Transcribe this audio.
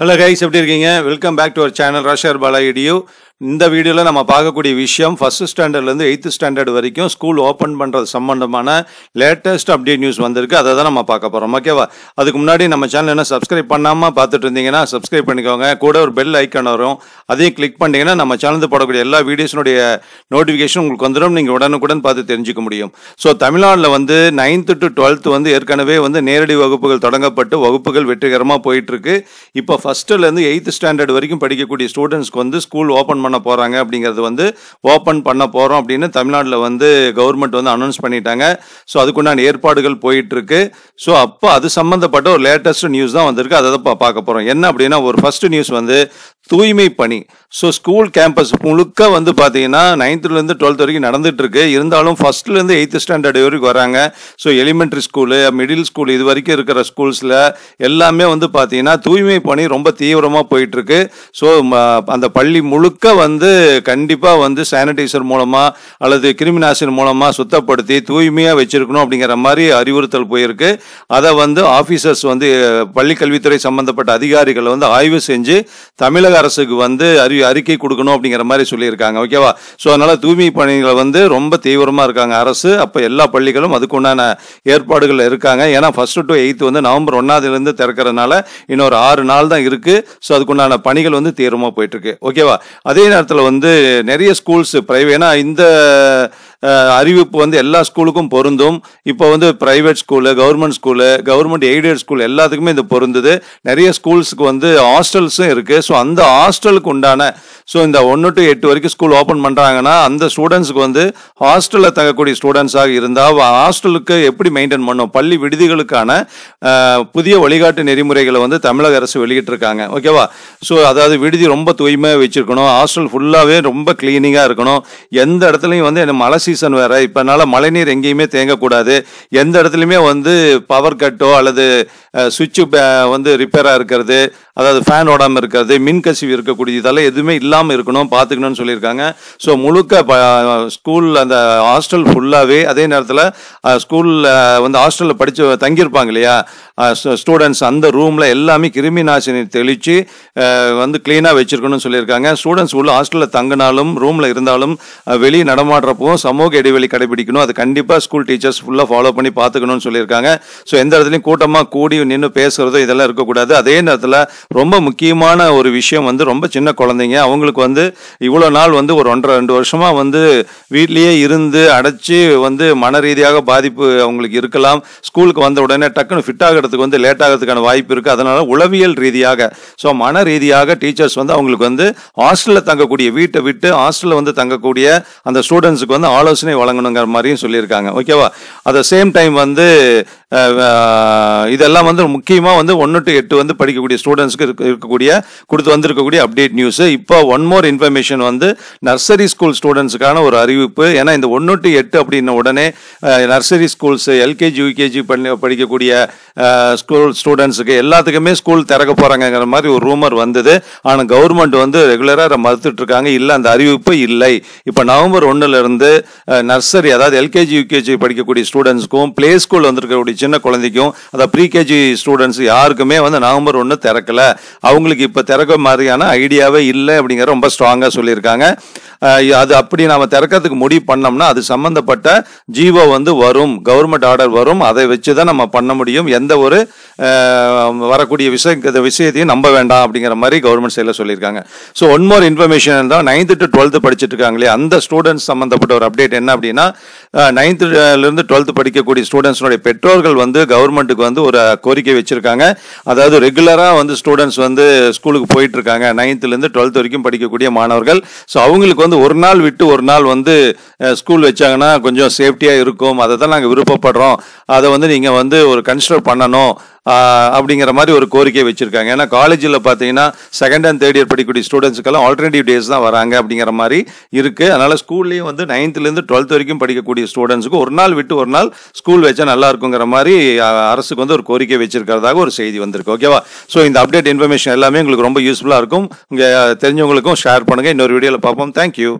hello guys எப்படி இருக்கீங்க welcome back to our channel ரஷர் பாலா இடியோ இந்த வீடியோவில் நம்ம பார்க்கக்கூடிய விஷயம் ஃபஸ்ட் ஸ்டாண்டர்ட்லேருந்து எயித்து ஸ்டாண்டர்ட் வரைக்கும் ஸ்கூல் ஓப்பன் பண்ணுறது சம்மந்தமான லேட்டஸ்ட் அப்டேட் நியூஸ் வந்திருக்கு அதை தான் நம்ம பார்க்க போகிறோம் ஓகேவா அதுக்கு முன்னாடி நம்ம சேனல் என்ன சப்ஸ்கிரைப் பண்ணாமல் பார்த்துட்டு இருந்தீங்கன்னா சப்ஸ்கிரைப் பண்ணிக்கோங்க கூட ஒரு பெல் ஐக்கன் வரும் அதையும் கிளிக் பண்ணிங்கன்னா நம்ம சேனல் போடக்கூடிய எல்லா வீடியோஸினுடைய நோட்டிஃபிகேஷன் உங்களுக்கு வந்துடும் நீங்கள் உடனுக்குடன் பார்த்து தெரிஞ்சுக்க முடியும் ஸோ தமிழ்நாட்டில் வந்து நைன்த்து டு டுவெல்த் வந்து ஏற்கனவே வந்து நேரடி வகுப்புகள் தொடங்கப்பட்டு வகுப்புகள் வெற்றிகரமாக போயிட்டுருக்கு இப்போ ஃபஸ்ட்டுலேருந்து எயித்து ஸ்டாண்டர்ட் வரைக்கும் படிக்கக்கூடிய ஸ்டூடெண்ட்ஸ்க்கு வந்து ஸ்கூல் ஓப்பன் பண்ண போகிறாங்க அப்படிங்கிறது வந்து ஓப்பன் பண்ண போகிறோம் அப்படின்னு தமிழ்நாட்டில் வந்து கவர்மெண்ட் வந்து அனௌன்ஸ் பண்ணிட்டாங்க ஸோ அதுக்குண்டான ஏற்பாடுகள் போயிட்டுருக்கு ஸோ அப்போ அது சம்மந்தப்பட்ட ஒரு லேட்டஸ்ட் நியூஸ் தான் வந்திருக்கு அதை தான் பார்க்க போகிறோம் என்ன அப்படின்னா ஒரு ஃபஸ்ட்டு நியூஸ் வந்து தூய்மை பணி ஸோ ஸ்கூல் கேம்பஸ் முழுக்க வந்து பார்த்தீங்கன்னா நைன்த்துலேருந்து டுவெல்த் வரைக்கும் நடந்துகிட்ருக்கு இருந்தாலும் ஃபஸ்ட்லேருந்து எயித்து ஸ்டாண்டர்ட் வரைக்கும் வராங்க so elementary school middle school இது வரைக்கும் இருக்கிற ஸ்கூல்ஸில் எல்லாமே வந்து பார்த்தீங்கன்னா தூய்மை பணி ரொம்ப தீவிரமாக போயிட்டுருக்கு ஸோ அந்த பள்ளி முழுக்க வந்து கண்டிப்பாக வந்து சானிடைசர் மூலமாக அல்லது கிருமிநாசினி மூலமாக சுத்தப்படுத்தி தூய்மையாக வச்சுருக்கணும் அப்படிங்கிற மாதிரி அறிவுறுத்தல் போயிருக்கு அதை வந்து ஆஃபீஸர்ஸ் வந்து பள்ளிக்கல்வித்துறை சம்மந்தப்பட்ட அதிகாரிகளை வந்து ஆய்வு செஞ்சு தமிழக அரசுக்கு வந்து அறி அறிக்கை கொடுக்கணும் அப்படிங்கிற மாதிரி சொல்லியிருக்காங்க ஓகேவா ஸோ அதனால் தூய்மை பணிகள் வந்து ரொம்ப தீவிரமாக இருக்காங்க அரசு அப்போ எல்லா பள்ளிகளும் அதுக்கு உண்டான ஏற்பாடுகள் இருக்காங்க ஏன்னா ஃபஸ்ட்டு டு எயித்து வந்து நவம்பர் ஒன்றாவதுலேருந்து திறக்கிறதுனால இன்னொரு ஆறு நாள் தான் இருக்குது ஸோ அதுக்குண்டான பணிகள் வந்து தீவிரமாக போயிட்டுருக்கு ஓகேவா அதே நேரத்தில் வந்து நிறைய ஸ்கூல்ஸ் ப்ரைவே ஏன்னா இந்த அறிவிப்பு வந்து எல்லா ஸ்கூலுக்கும் பொருந்தும் இப்போ வந்து private school government school government aided school எல்லாத்துக்குமே இது பொருந்துது நிறைய ஸ்கூல்ஸுக்கு வந்து ஹாஸ்டல்ஸும் இருக்குது ஸோ அந்த ஹாஸ்டலுக்கு உண்டான ஸோ இந்த ஒன்று டு எட்டு வரைக்கும் ஸ்கூல் ஓப்பன் பண்ணுறாங்கன்னா அந்த ஸ்டூடெண்ட்ஸுக்கு வந்து ஹாஸ்டலில் தங்கக்கூடிய ஸ்டூடெண்ட்ஸாக இருந்தால் ஹாஸ்டலுக்கு எப்படி மெயின்டைன் பண்ணும் பள்ளி விடுதிகளுக்கான புதிய வழிகாட்டு நெறிமுறைகளை வந்து தமிழக அரசு வெளியிட்டிருக்காங்க ஓகேவா ஸோ அதாவது விடுதி ரொம்ப தூய்மையாக வச்சுருக்கணும் ஹாஸ்டல் ஃபுல்லாகவே ரொம்ப க்ளீனிங்காக இருக்கணும் எந்த இடத்துலையும் வந்து எனக்கு மழை சீசன் வேறு இப்போனால மழைநீர் எங்கேயுமே தேங்கக்கூடாது எந்த இடத்துலையுமே வந்து பவர் கட்டோ அல்லது சுவிட்சு வந்து ரிப்பேராக இருக்கிறது அதாவது ஃபேன் ஓடாமல் இருக்கிறது கசிவு இருக்கக்கூடிய இதெல்லாம் எதுவுமே இல்லாமல் இருக்கணும் பார்த்துக்கணும்னு சொல்லியிருக்காங்க ஸோ முழுக்க ஸ்கூல் அந்த ஹாஸ்டல் ஃபுல்லாகவே அதே நேரத்தில் ஸ்கூலில் வந்து ஹாஸ்டலில் படித்து தங்கியிருப்பாங்க இல்லையா ஸ்டூடெண்ட்ஸ் அந்த ரூமில் எல்லாமே கிருமி நாசினி தெளித்து வந்து க்ளீனாக வச்சுருக்கணும்னு சொல்லியிருக்காங்க ஸ்டூடெண்ட்ஸ் உள்ள ஹாஸ்டலில் தங்கினாலும் ரூமில் இருந்தாலும் வெளியே நடமாடுறப்போ சமூக இடைவெளி கடைபிடிக்கணும் அது கண்டிப்பாக ஸ்கூல் டீச்சர்ஸ் ஃபுல்லாக ஃபாலோ பண்ணி பார்த்துக்கணும்னு சொல்லியிருக்காங்க ஸோ எந்த இடத்துலையும் கூட்டமாக கூடி நின்று பேசுகிறதோ இதெல்லாம் இருக்கக்கூடாது அதே நேரத்தில் ரொம்ப முக்கியமான ஒரு விஷயம் வந்து ரொம்ப சின்ன குழந்தைங்க அவங்களுக்கு வந்து இவ்வளோ நாள் வந்து ஒரு ஒன்றரை ரெண்டு வருஷமாக வந்து வீட்லேயே இருந்து அடைச்சி வந்து மன ரீதியாக பாதிப்பு அவங்களுக்கு இருக்கலாம் ஸ்கூலுக்கு வந்த உடனே டக்குன்னு ஃபிட் ஆகிறதுக்கு வந்து லேட் ஆகிறதுக்கான வாய்ப்பு இருக்குது அதனால் உளவியல் ரீதியாக ஸோ மன ரீதியாக டீச்சர்ஸ் வந்து அவங்களுக்கு வந்து ஹாஸ்டலில் தங்கக்கூடிய வீட்டை விட்டு ஹாஸ்டலில் வந்து தங்கக்கூடிய அந்த ஸ்டூடெண்ட்ஸுக்கு வந்து ஆலோசனை வழங்கணுங்கிற மாதிரியும் சொல்லியிருக்காங்க ஓகேவா அட் சேம் டைம் வந்து இதெல்லாம் வந்து முக்கியமாக வந்து ஒன்று டு எட்டு வந்து படிக்கக்கூடிய ஸ்டூடெண்ட்ஸ்க்கு இருக்கக்கூடிய கொடுத்து வந்திருக்கக்கூடிய அப்டேட் நியூஸு இப்போ ஒன் மோர் இன்ஃபர்மேஷன் வந்து நர்சரி ஸ்கூல் ஸ்டூடெண்ட்ஸுக்கான ஒரு அறிவிப்பு ஏன்னா இந்த ஒன்று டு எட்டு அப்படின்ன உடனே நர்சரி ஸ்கூல்ஸ் எல்கேஜி யூகேஜி பண்ணி படிக்கக்கூடிய ஸ்கூல் ஸ்டூடெண்ட்ஸுக்கு எல்லாத்துக்குமே ஸ்கூல் திறக்க போகிறாங்கங்கிற மாதிரி ஒரு ரூமர் வந்தது ஆனால் கவர்மெண்ட் வந்து ரெகுலராக அதை மறுத்துட்ருக்காங்க இல்லை அந்த அறிவிப்பு இல்லை இப்போ நவம்பர் ஒன்றுலேருந்து நர்சரி அதாவது எல்கேஜி யூகேஜி படிக்கக்கூடிய ஸ்டூடெண்ட்ஸ்க்கும் ப்ளே ஸ்கூல் வந்திருக்கக்கூடிய சின்ன குழந்தைக்கும் அதாவது ப்ரீகேஜி ஸ்டூடெண்ட்ஸ் யாருக்குமே வந்து நவம்பர் ஒன்று திறக்கல அவங்களுக்கு இப்போ திறக்க மாதிரியான ஐடியாவே இல்லை அப்படிங்கிற ரொம்ப ஸ்ட்ராங்காக சொல்லியிருக்காங்க அது அப்படி நாம் திறக்கிறதுக்கு முடிவு பண்ணோம்னா அது சம்மந்தப்பட்ட ஜீவோ வந்து வரும் கவர்மெண்ட் ஆர்டர் வரும் அதை வச்சு தான் நம்ம பண்ண முடியும் எந்த ஒரு வரக்கூடிய விஷய விஷயத்தையும் நம்ப வேண்டாம் அப்படிங்கிற மாதிரி கவர்மெண்ட் சைடில் சொல்லியிருக்காங்க ஸோ ஒன் மோர் இன்ஃபர்மேஷன் தான் நைன்த்து டு டுவெல்த்து படிச்சுட்டு இருக்காங்களே அந்த ஸ்டூடெண்ட்ஸ் சம்மந்தப்பட்ட ஒரு அப்டேட் என்ன அப்படின்னா நைன்த்துலேருந்து டுவெல்த்து படிக்கக்கூடிய ஸ்டூடெண்ட்ஸுடைய பெற்றோர்கள் வந்து கவர்மெண்ட்டுக்கு வந்து ஒரு கோரிக்கை வச்சுருக்காங்க அதாவது ரெகுலராக வந்து ஸ்டூடெண்ட்ஸ் வந்து ஸ்கூலுக்கு போயிட்டுருக்காங்க நைன்த்துலேருந்து டுவெல்த் வரைக்கும் படிக்கக்கூடிய மாணவர்கள் ஸோ அவங்களுக்கு வந்து ஒரு நாள் விட்டு ஒரு நாள் வந்து ஸ்கூல் வச்சாங்கன்னா கொஞ்சம் சேஃப்டியாக இருக்கும் அதை தான் நாங்கள் விருப்பப்படுறோம் அதை வந்து நீங்கள் வந்து ஒரு கன்சிடர் பண்ணணும் அப்படிங்கிற மாதிரி ஒரு கோரிக்கை வச்சுருக்காங்க ஏன்னா காலேஜில் பார்த்தீங்கன்னா செகண்ட் அண்ட் தேர்ட் இயர் படிக்கக்கூடிய ஸ்டூடெண்ட்ஸுக்கெல்லாம் ஆல்டர்னேட்டிவ் டேஸ் தான் வராங்க அப்படிங்கிற மாதிரி இருக்குது அதனால் ஸ்கூல்லேயும் வந்து நைன்த்துலேருந்து டுவெல்த் வரைக்கும் படிக்கக்கூடிய ஸ்டூடெண்ட்ஸுக்கு ஒரு நாள் விட்டு ஒரு நாள் ஸ்கூல் வச்சா நல்லா இருக்குங்கிற மாதிரி அரசுக்கு வந்து ஒரு கோரிக்கை வச்சிருக்கிறதாக ஒரு செய்தி வந்திருக்கு ஓகேவா ஸோ இந்த அப்டேட் இன்ஃபர்மேஷன் எல்லாமே உங்களுக்கு ரொம்ப யூஸ்ஃபுல்லாக இருக்கும் இங்கே தெரிஞ்சவங்களுக்கும் ஷேர் பண்ணுங்கள் இன்னொரு வீடியோவில் பார்ப்போம் தேங்க்யூ